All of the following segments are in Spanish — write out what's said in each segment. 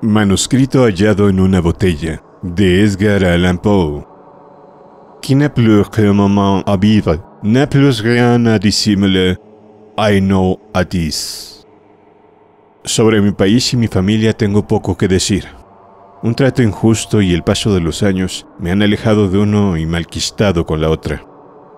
Manuscrito hallado en una botella de Edgar Allan Poe. Qui n'a plus un moment à vivre, rien à dissimuler, I know a Sobre mi país y mi familia tengo poco que decir. Un trato injusto y el paso de los años me han alejado de uno y malquistado con la otra.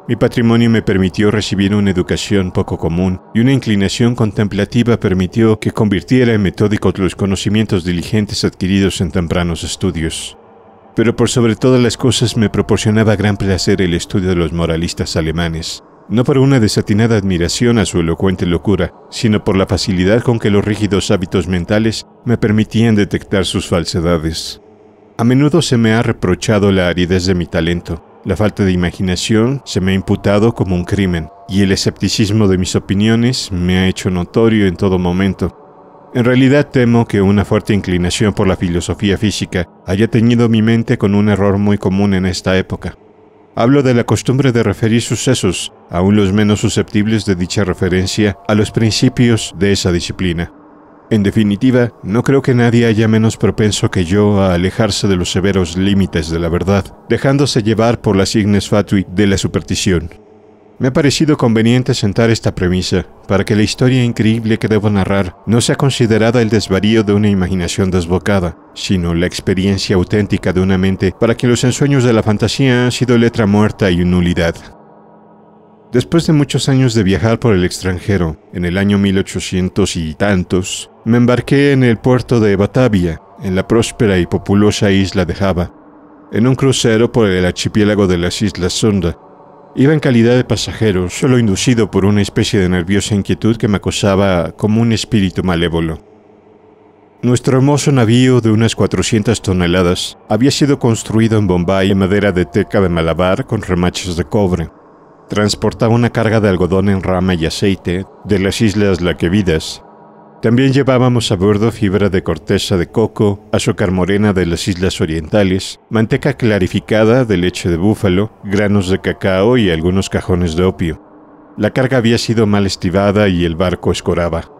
Mi patrimonio me permitió recibir una educación poco común y una inclinación contemplativa permitió que convirtiera en metódicos los conocimientos diligentes adquiridos en tempranos estudios. Pero por sobre todas las cosas me proporcionaba gran placer el estudio de los moralistas alemanes, no por una desatinada admiración a su elocuente locura, sino por la facilidad con que los rígidos hábitos mentales me permitían detectar sus falsedades. A menudo se me ha reprochado la aridez de mi talento, la falta de imaginación se me ha imputado como un crimen, y el escepticismo de mis opiniones me ha hecho notorio en todo momento. En realidad temo que una fuerte inclinación por la filosofía física haya teñido mi mente con un error muy común en esta época. Hablo de la costumbre de referir sucesos, aún los menos susceptibles de dicha referencia, a los principios de esa disciplina. En definitiva, no creo que nadie haya menos propenso que yo a alejarse de los severos límites de la verdad, dejándose llevar por las ignes fatui de la superstición. Me ha parecido conveniente sentar esta premisa para que la historia increíble que debo narrar no sea considerada el desvarío de una imaginación desbocada, sino la experiencia auténtica de una mente para quien los ensueños de la fantasía han sido letra muerta y nulidad. Después de muchos años de viajar por el extranjero, en el año 1800 y tantos, me embarqué en el puerto de Batavia, en la próspera y populosa isla de Java, en un crucero por el archipiélago de las Islas Sonda. Iba en calidad de pasajero, solo inducido por una especie de nerviosa inquietud que me acosaba como un espíritu malévolo. Nuestro hermoso navío de unas 400 toneladas había sido construido en Bombay en madera de teca de Malabar con remaches de cobre transportaba una carga de algodón en rama y aceite de las islas Laquevidas. También llevábamos a bordo fibra de corteza de coco, azúcar morena de las islas orientales, manteca clarificada de leche de búfalo, granos de cacao y algunos cajones de opio. La carga había sido mal estivada y el barco escoraba.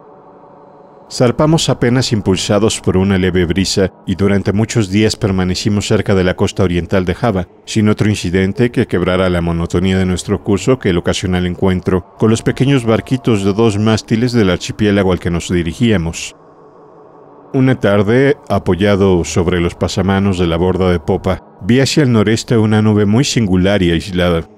Zarpamos apenas impulsados por una leve brisa y durante muchos días permanecimos cerca de la costa oriental de Java, sin otro incidente que quebrara la monotonía de nuestro curso que el ocasional encuentro con los pequeños barquitos de dos mástiles del archipiélago al que nos dirigíamos. Una tarde, apoyado sobre los pasamanos de la borda de popa, vi hacia el noreste una nube muy singular y aislada.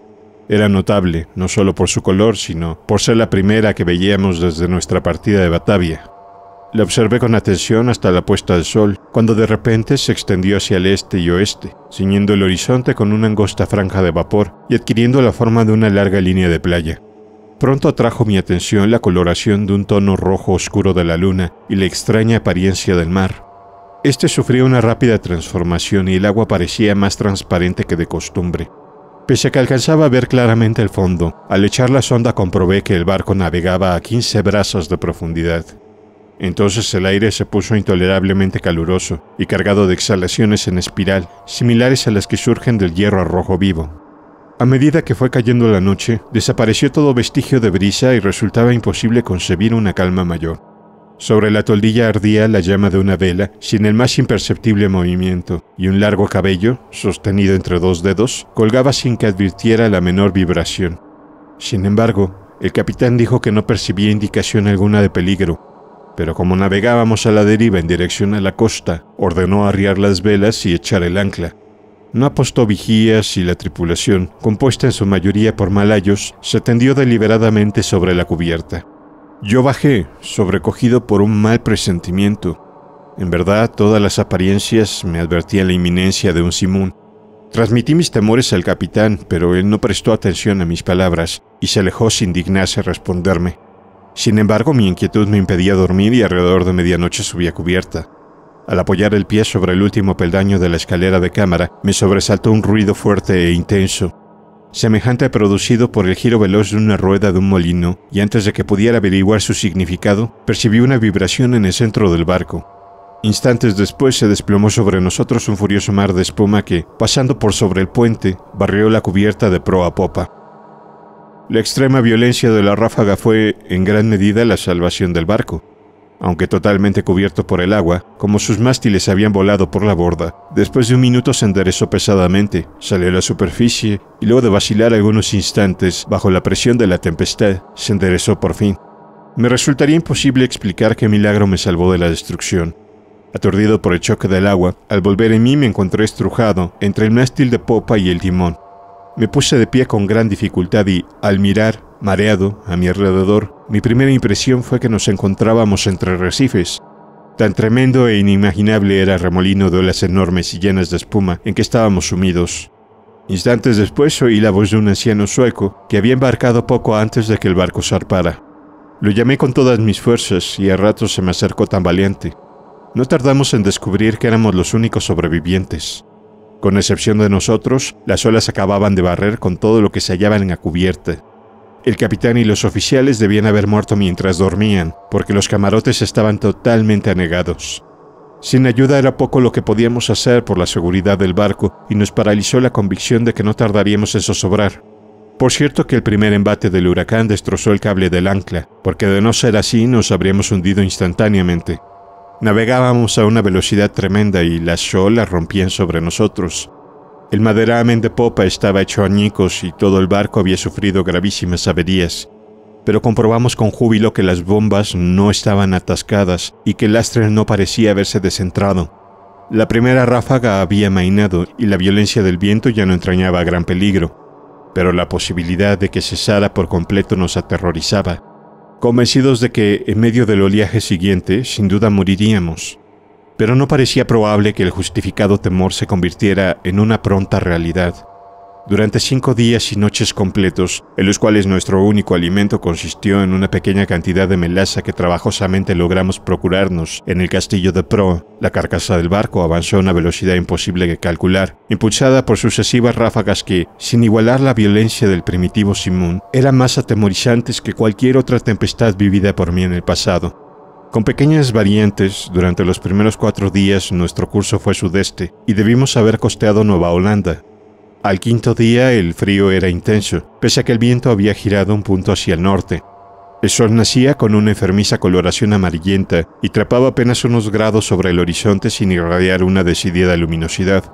Era notable, no solo por su color, sino por ser la primera que veíamos desde nuestra partida de Batavia. La observé con atención hasta la puesta del sol, cuando de repente se extendió hacia el este y oeste, ciñendo el horizonte con una angosta franja de vapor y adquiriendo la forma de una larga línea de playa. Pronto atrajo mi atención la coloración de un tono rojo oscuro de la luna y la extraña apariencia del mar. Este sufrió una rápida transformación y el agua parecía más transparente que de costumbre. Pese a que alcanzaba a ver claramente el fondo, al echar la sonda comprobé que el barco navegaba a 15 brazos de profundidad. Entonces el aire se puso intolerablemente caluroso y cargado de exhalaciones en espiral, similares a las que surgen del hierro a rojo vivo. A medida que fue cayendo la noche, desapareció todo vestigio de brisa y resultaba imposible concebir una calma mayor. Sobre la toldilla ardía la llama de una vela, sin el más imperceptible movimiento, y un largo cabello, sostenido entre dos dedos, colgaba sin que advirtiera la menor vibración. Sin embargo, el capitán dijo que no percibía indicación alguna de peligro, pero como navegábamos a la deriva en dirección a la costa, ordenó arriar las velas y echar el ancla. No apostó vigías y la tripulación, compuesta en su mayoría por malayos, se tendió deliberadamente sobre la cubierta. Yo bajé, sobrecogido por un mal presentimiento. En verdad, todas las apariencias me advertían la inminencia de un simón. Transmití mis temores al capitán, pero él no prestó atención a mis palabras y se alejó sin dignarse responderme. Sin embargo, mi inquietud me impedía dormir y alrededor de medianoche subí a cubierta. Al apoyar el pie sobre el último peldaño de la escalera de cámara, me sobresaltó un ruido fuerte e intenso, semejante a producido por el giro veloz de una rueda de un molino, y antes de que pudiera averiguar su significado, percibí una vibración en el centro del barco. Instantes después se desplomó sobre nosotros un furioso mar de espuma que, pasando por sobre el puente, barrió la cubierta de proa a popa. La extrema violencia de la ráfaga fue, en gran medida, la salvación del barco. Aunque totalmente cubierto por el agua, como sus mástiles habían volado por la borda, después de un minuto se enderezó pesadamente, salió a la superficie y luego de vacilar algunos instantes bajo la presión de la tempestad, se enderezó por fin. Me resultaría imposible explicar qué milagro me salvó de la destrucción. Aturdido por el choque del agua, al volver en mí me encontré estrujado entre el mástil de popa y el timón. Me puse de pie con gran dificultad y, al mirar, mareado, a mi alrededor, mi primera impresión fue que nos encontrábamos entre recifes. Tan tremendo e inimaginable era el remolino de olas enormes y llenas de espuma en que estábamos sumidos. Instantes después oí la voz de un anciano sueco que había embarcado poco antes de que el barco zarpara. Lo llamé con todas mis fuerzas y a ratos se me acercó tan valiente. No tardamos en descubrir que éramos los únicos sobrevivientes. Con excepción de nosotros, las olas acababan de barrer con todo lo que se hallaba en la cubierta. El capitán y los oficiales debían haber muerto mientras dormían, porque los camarotes estaban totalmente anegados. Sin ayuda era poco lo que podíamos hacer por la seguridad del barco y nos paralizó la convicción de que no tardaríamos en zozobrar. Por cierto que el primer embate del huracán destrozó el cable del ancla, porque de no ser así nos habríamos hundido instantáneamente. Navegábamos a una velocidad tremenda y las olas rompían sobre nosotros. El maderamen de popa estaba hecho añicos y todo el barco había sufrido gravísimas averías, pero comprobamos con júbilo que las bombas no estaban atascadas y que el lastre no parecía haberse descentrado. La primera ráfaga había mainado y la violencia del viento ya no entrañaba gran peligro, pero la posibilidad de que cesara por completo nos aterrorizaba convencidos de que en medio del oleaje siguiente sin duda moriríamos, pero no parecía probable que el justificado temor se convirtiera en una pronta realidad durante cinco días y noches completos, en los cuales nuestro único alimento consistió en una pequeña cantidad de melaza que trabajosamente logramos procurarnos en el castillo de Pro. La carcasa del barco avanzó a una velocidad imposible de calcular, impulsada por sucesivas ráfagas que, sin igualar la violencia del primitivo Simón, eran más atemorizantes que cualquier otra tempestad vivida por mí en el pasado. Con pequeñas variantes, durante los primeros cuatro días nuestro curso fue sudeste y debimos haber costeado Nueva Holanda, al quinto día el frío era intenso, pese a que el viento había girado un punto hacia el norte. El sol nacía con una enfermiza coloración amarillenta y trapaba apenas unos grados sobre el horizonte sin irradiar una decidida luminosidad.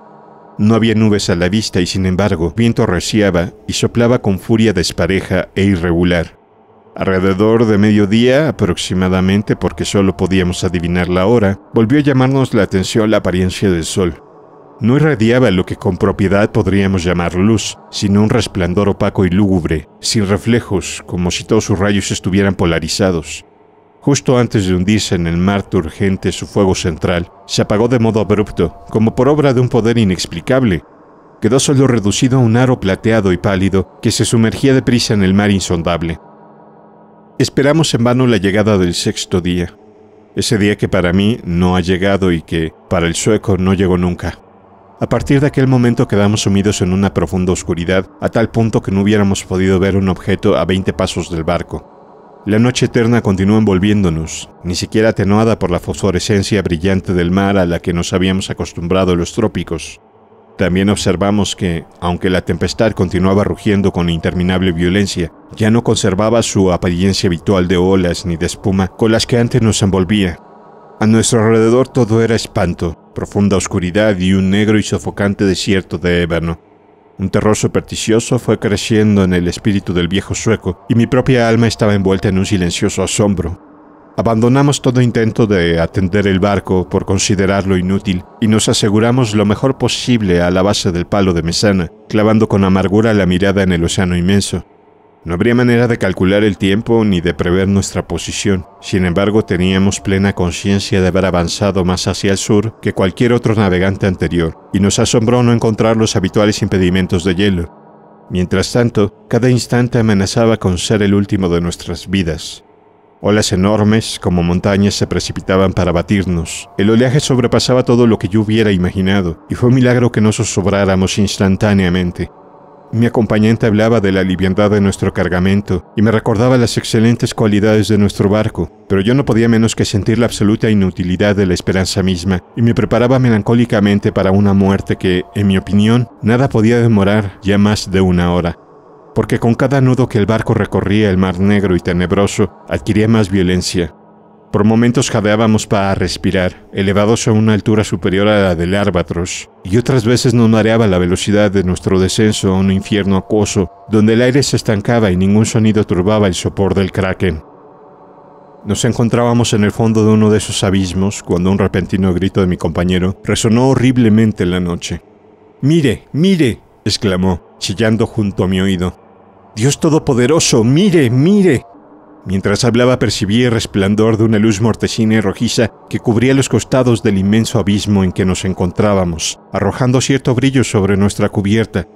No había nubes a la vista y sin embargo, viento reciaba y soplaba con furia despareja e irregular. Alrededor de mediodía aproximadamente, porque solo podíamos adivinar la hora, volvió a llamarnos la atención la apariencia del sol. No irradiaba lo que con propiedad podríamos llamar luz, sino un resplandor opaco y lúgubre, sin reflejos, como si todos sus rayos estuvieran polarizados. Justo antes de hundirse en el mar turgente su fuego central, se apagó de modo abrupto, como por obra de un poder inexplicable. Quedó solo reducido a un aro plateado y pálido que se sumergía deprisa en el mar insondable. Esperamos en vano la llegada del sexto día, ese día que para mí no ha llegado y que para el sueco no llegó nunca. A partir de aquel momento quedamos sumidos en una profunda oscuridad, a tal punto que no hubiéramos podido ver un objeto a 20 pasos del barco. La noche eterna continuó envolviéndonos, ni siquiera atenuada por la fosforescencia brillante del mar a la que nos habíamos acostumbrado los trópicos. También observamos que, aunque la tempestad continuaba rugiendo con interminable violencia, ya no conservaba su apariencia habitual de olas ni de espuma con las que antes nos envolvía, a nuestro alrededor todo era espanto, profunda oscuridad y un negro y sofocante desierto de ébano. Un terror supersticioso fue creciendo en el espíritu del viejo sueco, y mi propia alma estaba envuelta en un silencioso asombro. Abandonamos todo intento de atender el barco por considerarlo inútil y nos aseguramos lo mejor posible a la base del palo de mesana, clavando con amargura la mirada en el océano inmenso. No habría manera de calcular el tiempo ni de prever nuestra posición. Sin embargo, teníamos plena conciencia de haber avanzado más hacia el sur que cualquier otro navegante anterior, y nos asombró no encontrar los habituales impedimentos de hielo. Mientras tanto, cada instante amenazaba con ser el último de nuestras vidas. Olas enormes como montañas se precipitaban para batirnos. El oleaje sobrepasaba todo lo que yo hubiera imaginado, y fue milagro que no zozobráramos instantáneamente. Mi acompañante hablaba de la liviandad de nuestro cargamento y me recordaba las excelentes cualidades de nuestro barco, pero yo no podía menos que sentir la absoluta inutilidad de la esperanza misma y me preparaba melancólicamente para una muerte que, en mi opinión, nada podía demorar ya más de una hora, porque con cada nudo que el barco recorría el mar negro y tenebroso adquiría más violencia, por momentos jadeábamos para respirar, elevados a una altura superior a la del Árbatros, y otras veces nos mareaba la velocidad de nuestro descenso a un infierno acuoso, donde el aire se estancaba y ningún sonido turbaba el sopor del kraken. Nos encontrábamos en el fondo de uno de esos abismos cuando un repentino grito de mi compañero resonó horriblemente en la noche. ¡Mire, mire! exclamó, chillando junto a mi oído. ¡Dios Todopoderoso, mire, mire! Mientras hablaba percibí el resplandor de una luz mortecina y rojiza que cubría los costados del inmenso abismo en que nos encontrábamos, arrojando cierto brillo sobre nuestra cubierta.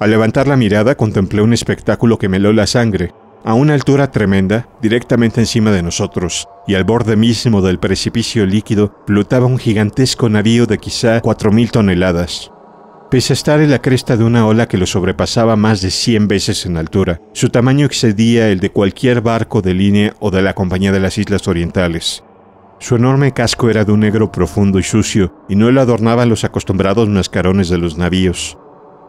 Al levantar la mirada contemplé un espectáculo que me heló la sangre, a una altura tremenda, directamente encima de nosotros, y al borde mismo del precipicio líquido flotaba un gigantesco navío de quizá 4.000 toneladas. Pese a estar en la cresta de una ola que lo sobrepasaba más de 100 veces en altura, su tamaño excedía el de cualquier barco de línea o de la Compañía de las Islas Orientales. Su enorme casco era de un negro profundo y sucio, y no lo adornaban los acostumbrados mascarones de los navíos.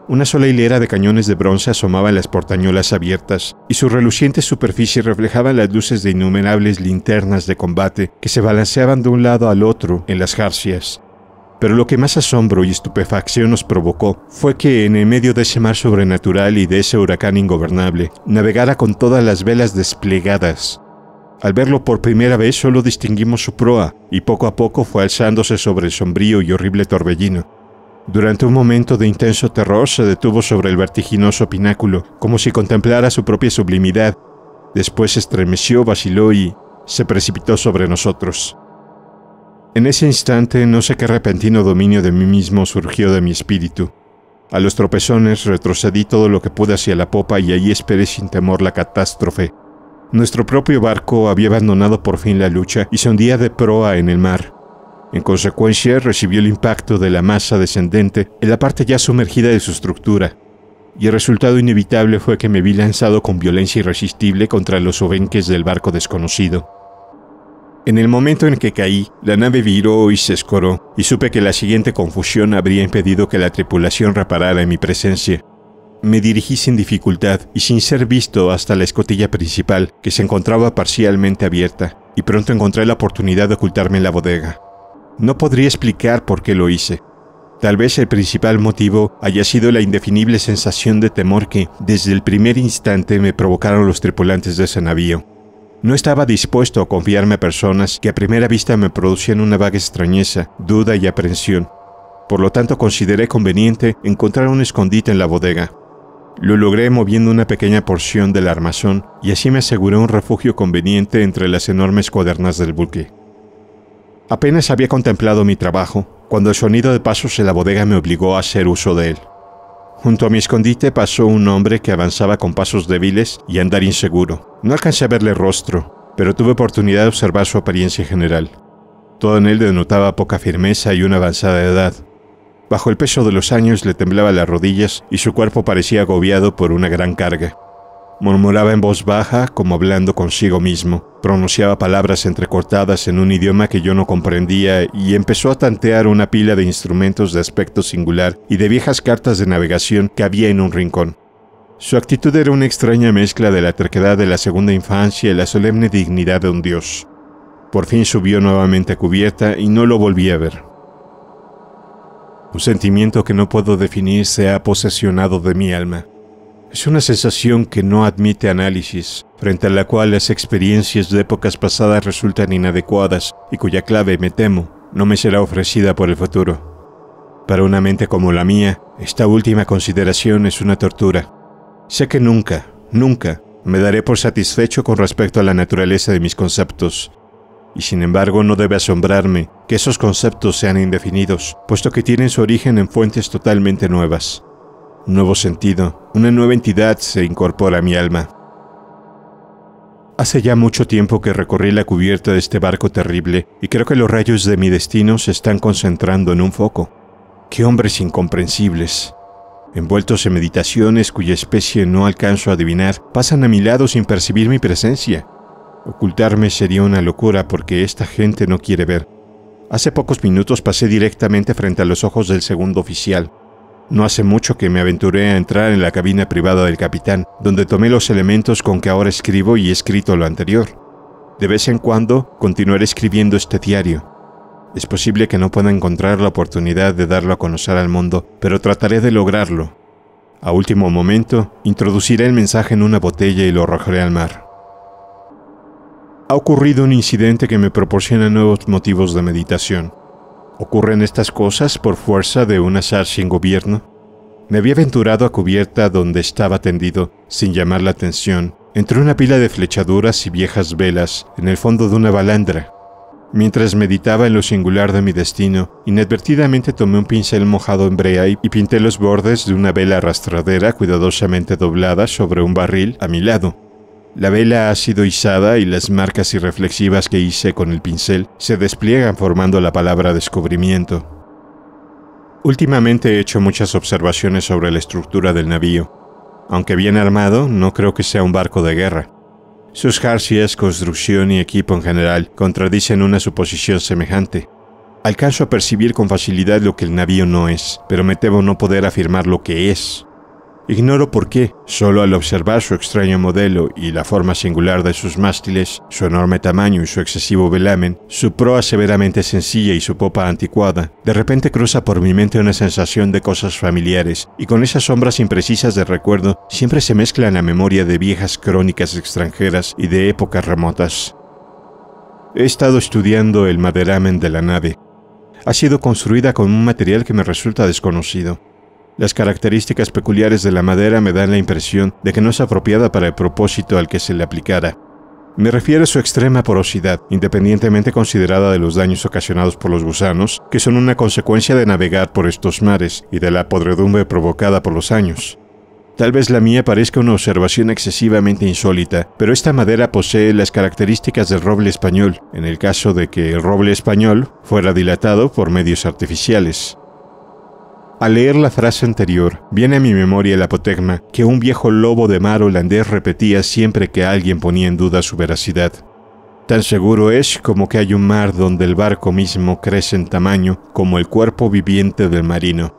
Una sola hilera de cañones de bronce asomaba las portañolas abiertas, y su reluciente superficie reflejaba las luces de innumerables linternas de combate que se balanceaban de un lado al otro en las jarcias, pero lo que más asombro y estupefacción nos provocó fue que en medio de ese mar sobrenatural y de ese huracán ingobernable, navegara con todas las velas desplegadas. Al verlo por primera vez solo distinguimos su proa, y poco a poco fue alzándose sobre el sombrío y horrible torbellino. Durante un momento de intenso terror se detuvo sobre el vertiginoso pináculo, como si contemplara su propia sublimidad. Después se estremeció, vaciló y se precipitó sobre nosotros. En ese instante no sé qué repentino dominio de mí mismo surgió de mi espíritu. A los tropezones retrocedí todo lo que pude hacia la popa y allí esperé sin temor la catástrofe. Nuestro propio barco había abandonado por fin la lucha y se hundía de proa en el mar. En consecuencia, recibió el impacto de la masa descendente en la parte ya sumergida de su estructura, y el resultado inevitable fue que me vi lanzado con violencia irresistible contra los ovenques del barco desconocido. En el momento en que caí, la nave viró y se escoró, y supe que la siguiente confusión habría impedido que la tripulación reparara en mi presencia. Me dirigí sin dificultad y sin ser visto hasta la escotilla principal, que se encontraba parcialmente abierta, y pronto encontré la oportunidad de ocultarme en la bodega. No podría explicar por qué lo hice. Tal vez el principal motivo haya sido la indefinible sensación de temor que, desde el primer instante, me provocaron los tripulantes de ese navío. No estaba dispuesto a confiarme a personas que a primera vista me producían una vaga extrañeza, duda y aprensión. Por lo tanto, consideré conveniente encontrar un escondite en la bodega. Lo logré moviendo una pequeña porción del armazón y así me aseguré un refugio conveniente entre las enormes cuadernas del buque. Apenas había contemplado mi trabajo cuando el sonido de pasos en la bodega me obligó a hacer uso de él. Junto a mi escondite pasó un hombre que avanzaba con pasos débiles y andar inseguro. No alcancé a verle rostro, pero tuve oportunidad de observar su apariencia general. Todo en él denotaba poca firmeza y una avanzada edad. Bajo el peso de los años le temblaban las rodillas y su cuerpo parecía agobiado por una gran carga. Murmuraba en voz baja, como hablando consigo mismo. Pronunciaba palabras entrecortadas en un idioma que yo no comprendía y empezó a tantear una pila de instrumentos de aspecto singular y de viejas cartas de navegación que había en un rincón. Su actitud era una extraña mezcla de la terquedad de la segunda infancia y la solemne dignidad de un dios. Por fin subió nuevamente a cubierta y no lo volví a ver. Un sentimiento que no puedo definir se ha posesionado de mi alma. Es una sensación que no admite análisis, frente a la cual las experiencias de épocas pasadas resultan inadecuadas y cuya clave, me temo, no me será ofrecida por el futuro. Para una mente como la mía, esta última consideración es una tortura. Sé que nunca, nunca, me daré por satisfecho con respecto a la naturaleza de mis conceptos, y sin embargo no debe asombrarme que esos conceptos sean indefinidos, puesto que tienen su origen en fuentes totalmente nuevas un nuevo sentido, una nueva entidad se incorpora a mi alma. Hace ya mucho tiempo que recorrí la cubierta de este barco terrible y creo que los rayos de mi destino se están concentrando en un foco. ¡Qué hombres incomprensibles! Envueltos en meditaciones cuya especie no alcanzo a adivinar, pasan a mi lado sin percibir mi presencia. Ocultarme sería una locura porque esta gente no quiere ver. Hace pocos minutos pasé directamente frente a los ojos del segundo oficial, no hace mucho que me aventuré a entrar en la cabina privada del capitán, donde tomé los elementos con que ahora escribo y he escrito lo anterior. De vez en cuando continuaré escribiendo este diario. Es posible que no pueda encontrar la oportunidad de darlo a conocer al mundo, pero trataré de lograrlo. A último momento, introduciré el mensaje en una botella y lo arrojaré al mar. Ha ocurrido un incidente que me proporciona nuevos motivos de meditación. Ocurren estas cosas por fuerza de un azar sin gobierno. Me había aventurado a cubierta donde estaba tendido, sin llamar la atención, entre una pila de flechaduras y viejas velas en el fondo de una balandra. Mientras meditaba en lo singular de mi destino, inadvertidamente tomé un pincel mojado en brea y pinté los bordes de una vela arrastradera cuidadosamente doblada sobre un barril a mi lado. La vela ha sido izada y las marcas irreflexivas que hice con el pincel se despliegan formando la palabra descubrimiento. Últimamente he hecho muchas observaciones sobre la estructura del navío. Aunque bien armado, no creo que sea un barco de guerra. Sus jarcias, construcción y equipo en general contradicen una suposición semejante. Alcanzo a percibir con facilidad lo que el navío no es, pero me temo no poder afirmar lo que es. Ignoro por qué, solo al observar su extraño modelo y la forma singular de sus mástiles, su enorme tamaño y su excesivo velamen, su proa severamente sencilla y su popa anticuada, de repente cruza por mi mente una sensación de cosas familiares, y con esas sombras imprecisas de recuerdo siempre se mezclan la memoria de viejas crónicas extranjeras y de épocas remotas. He estado estudiando el maderamen de la nave. Ha sido construida con un material que me resulta desconocido. Las características peculiares de la madera me dan la impresión de que no es apropiada para el propósito al que se le aplicara. Me refiero a su extrema porosidad, independientemente considerada de los daños ocasionados por los gusanos, que son una consecuencia de navegar por estos mares y de la podredumbre provocada por los años. Tal vez la mía parezca una observación excesivamente insólita, pero esta madera posee las características del roble español, en el caso de que el roble español fuera dilatado por medios artificiales. Al leer la frase anterior, viene a mi memoria el apotegma que un viejo lobo de mar holandés repetía siempre que alguien ponía en duda su veracidad. Tan seguro es como que hay un mar donde el barco mismo crece en tamaño como el cuerpo viviente del marino.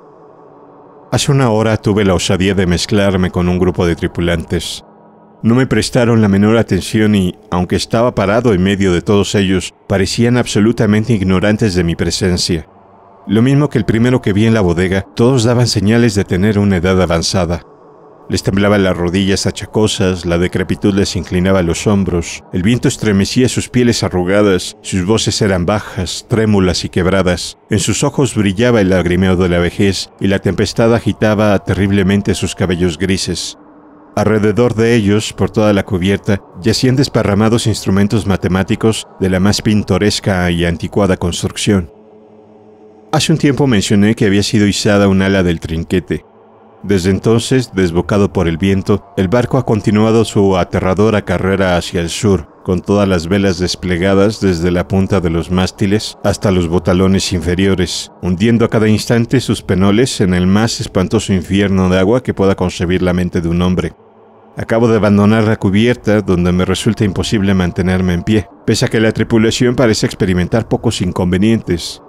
Hace una hora tuve la osadía de mezclarme con un grupo de tripulantes. No me prestaron la menor atención y, aunque estaba parado en medio de todos ellos, parecían absolutamente ignorantes de mi presencia. Lo mismo que el primero que vi en la bodega, todos daban señales de tener una edad avanzada. Les temblaban las rodillas achacosas, la decrepitud les inclinaba los hombros, el viento estremecía sus pieles arrugadas, sus voces eran bajas, trémulas y quebradas, en sus ojos brillaba el lagrimeo de la vejez y la tempestad agitaba terriblemente sus cabellos grises. Alrededor de ellos, por toda la cubierta, yacían desparramados instrumentos matemáticos de la más pintoresca y anticuada construcción. Hace un tiempo mencioné que había sido izada un ala del trinquete. Desde entonces, desbocado por el viento, el barco ha continuado su aterradora carrera hacia el sur, con todas las velas desplegadas desde la punta de los mástiles hasta los botalones inferiores, hundiendo a cada instante sus penoles en el más espantoso infierno de agua que pueda concebir la mente de un hombre. Acabo de abandonar la cubierta donde me resulta imposible mantenerme en pie, pese a que la tripulación parece experimentar pocos inconvenientes,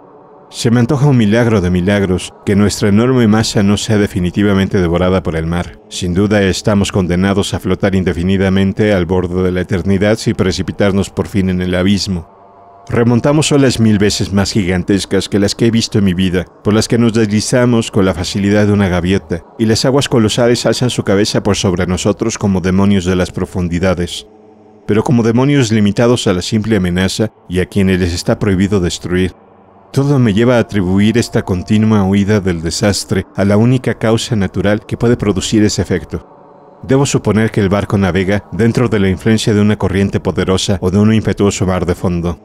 se me antoja un milagro de milagros, que nuestra enorme masa no sea definitivamente devorada por el mar. Sin duda estamos condenados a flotar indefinidamente al borde de la eternidad y precipitarnos por fin en el abismo. Remontamos olas mil veces más gigantescas que las que he visto en mi vida, por las que nos deslizamos con la facilidad de una gaviota, y las aguas colosales alzan su cabeza por sobre nosotros como demonios de las profundidades. Pero como demonios limitados a la simple amenaza y a quienes les está prohibido destruir, todo me lleva a atribuir esta continua huida del desastre a la única causa natural que puede producir ese efecto. Debo suponer que el barco navega dentro de la influencia de una corriente poderosa o de un impetuoso mar de fondo.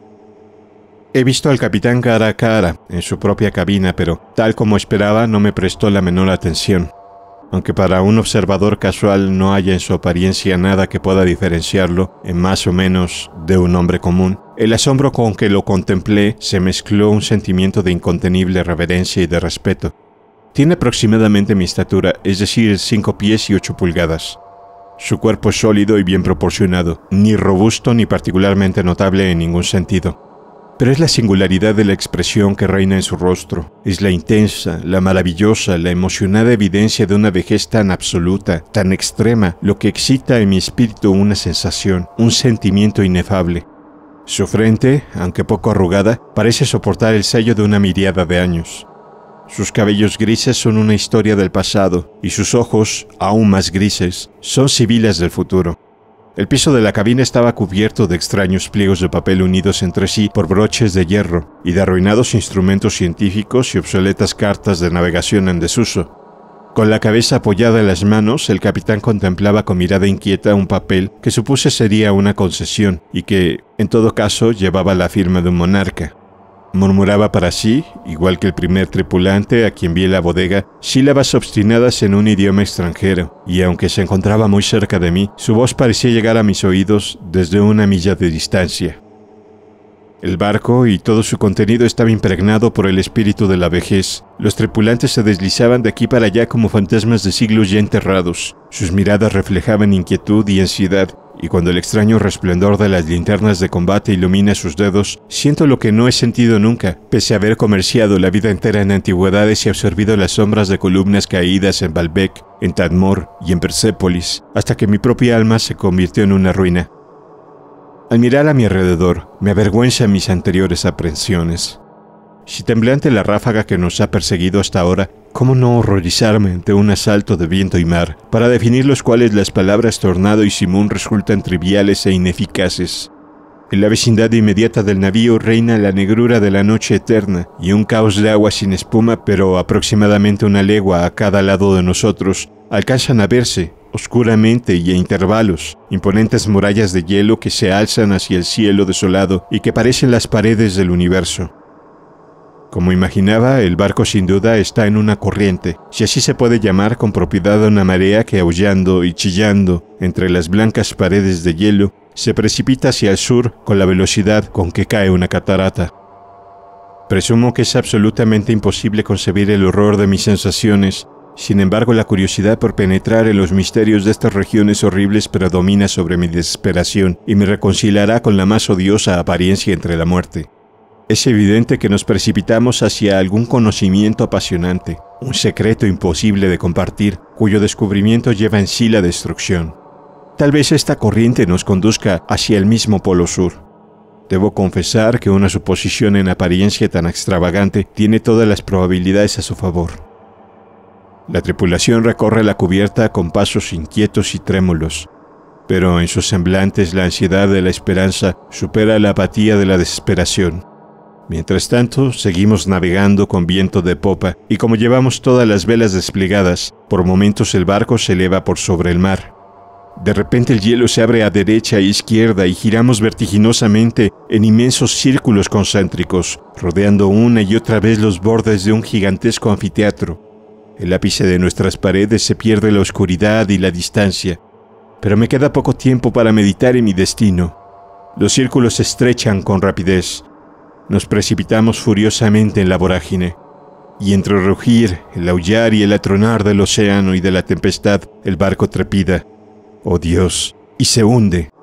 He visto al capitán cara a cara, en su propia cabina, pero, tal como esperaba, no me prestó la menor atención. Aunque para un observador casual no haya en su apariencia nada que pueda diferenciarlo, en más o menos, de un hombre común, el asombro con que lo contemplé se mezcló un sentimiento de incontenible reverencia y de respeto. Tiene aproximadamente mi estatura, es decir, cinco pies y 8 pulgadas. Su cuerpo es sólido y bien proporcionado, ni robusto ni particularmente notable en ningún sentido pero es la singularidad de la expresión que reina en su rostro. Es la intensa, la maravillosa, la emocionada evidencia de una vejez tan absoluta, tan extrema, lo que excita en mi espíritu una sensación, un sentimiento inefable. Su frente, aunque poco arrugada, parece soportar el sello de una miriada de años. Sus cabellos grises son una historia del pasado y sus ojos, aún más grises, son civiles del futuro. El piso de la cabina estaba cubierto de extraños pliegos de papel unidos entre sí por broches de hierro y de arruinados instrumentos científicos y obsoletas cartas de navegación en desuso. Con la cabeza apoyada en las manos, el capitán contemplaba con mirada inquieta un papel que supuse sería una concesión y que, en todo caso, llevaba la firma de un monarca. Murmuraba para sí, igual que el primer tripulante a quien vi en la bodega, sílabas obstinadas en un idioma extranjero, y aunque se encontraba muy cerca de mí, su voz parecía llegar a mis oídos desde una milla de distancia. El barco y todo su contenido estaba impregnado por el espíritu de la vejez. Los tripulantes se deslizaban de aquí para allá como fantasmas de siglos ya enterrados. Sus miradas reflejaban inquietud y ansiedad, y cuando el extraño resplandor de las linternas de combate ilumina sus dedos, siento lo que no he sentido nunca, pese a haber comerciado la vida entera en antigüedades y absorbido las sombras de columnas caídas en Balbec, en Tadmor y en Persépolis, hasta que mi propia alma se convirtió en una ruina. Al mirar a mi alrededor, me avergüenza mis anteriores aprensiones. Si temblante la ráfaga que nos ha perseguido hasta ahora, ¿cómo no horrorizarme ante un asalto de viento y mar, para definir los cuales las palabras tornado y simón resultan triviales e ineficaces? En la vecindad inmediata del navío reina la negrura de la noche eterna y un caos de agua sin espuma, pero aproximadamente una legua a cada lado de nosotros, alcanzan a verse, oscuramente y a intervalos, imponentes murallas de hielo que se alzan hacia el cielo desolado y que parecen las paredes del universo. Como imaginaba, el barco sin duda está en una corriente, si así se puede llamar con propiedad a una marea que aullando y chillando entre las blancas paredes de hielo, se precipita hacia el sur con la velocidad con que cae una catarata. Presumo que es absolutamente imposible concebir el horror de mis sensaciones, sin embargo la curiosidad por penetrar en los misterios de estas regiones horribles predomina sobre mi desesperación y me reconciliará con la más odiosa apariencia entre la muerte. Es evidente que nos precipitamos hacia algún conocimiento apasionante, un secreto imposible de compartir, cuyo descubrimiento lleva en sí la destrucción. Tal vez esta corriente nos conduzca hacia el mismo polo sur. Debo confesar que una suposición en apariencia tan extravagante tiene todas las probabilidades a su favor. La tripulación recorre la cubierta con pasos inquietos y trémulos, pero en sus semblantes la ansiedad de la esperanza supera la apatía de la desesperación. Mientras tanto, seguimos navegando con viento de popa y como llevamos todas las velas desplegadas, por momentos el barco se eleva por sobre el mar. De repente el hielo se abre a derecha e izquierda y giramos vertiginosamente en inmensos círculos concéntricos, rodeando una y otra vez los bordes de un gigantesco anfiteatro. El ápice de nuestras paredes se pierde la oscuridad y la distancia, pero me queda poco tiempo para meditar en mi destino. Los círculos se estrechan con rapidez, nos precipitamos furiosamente en la vorágine, y entre rugir, el aullar y el atronar del océano y de la tempestad, el barco trepida. Oh Dios, y se hunde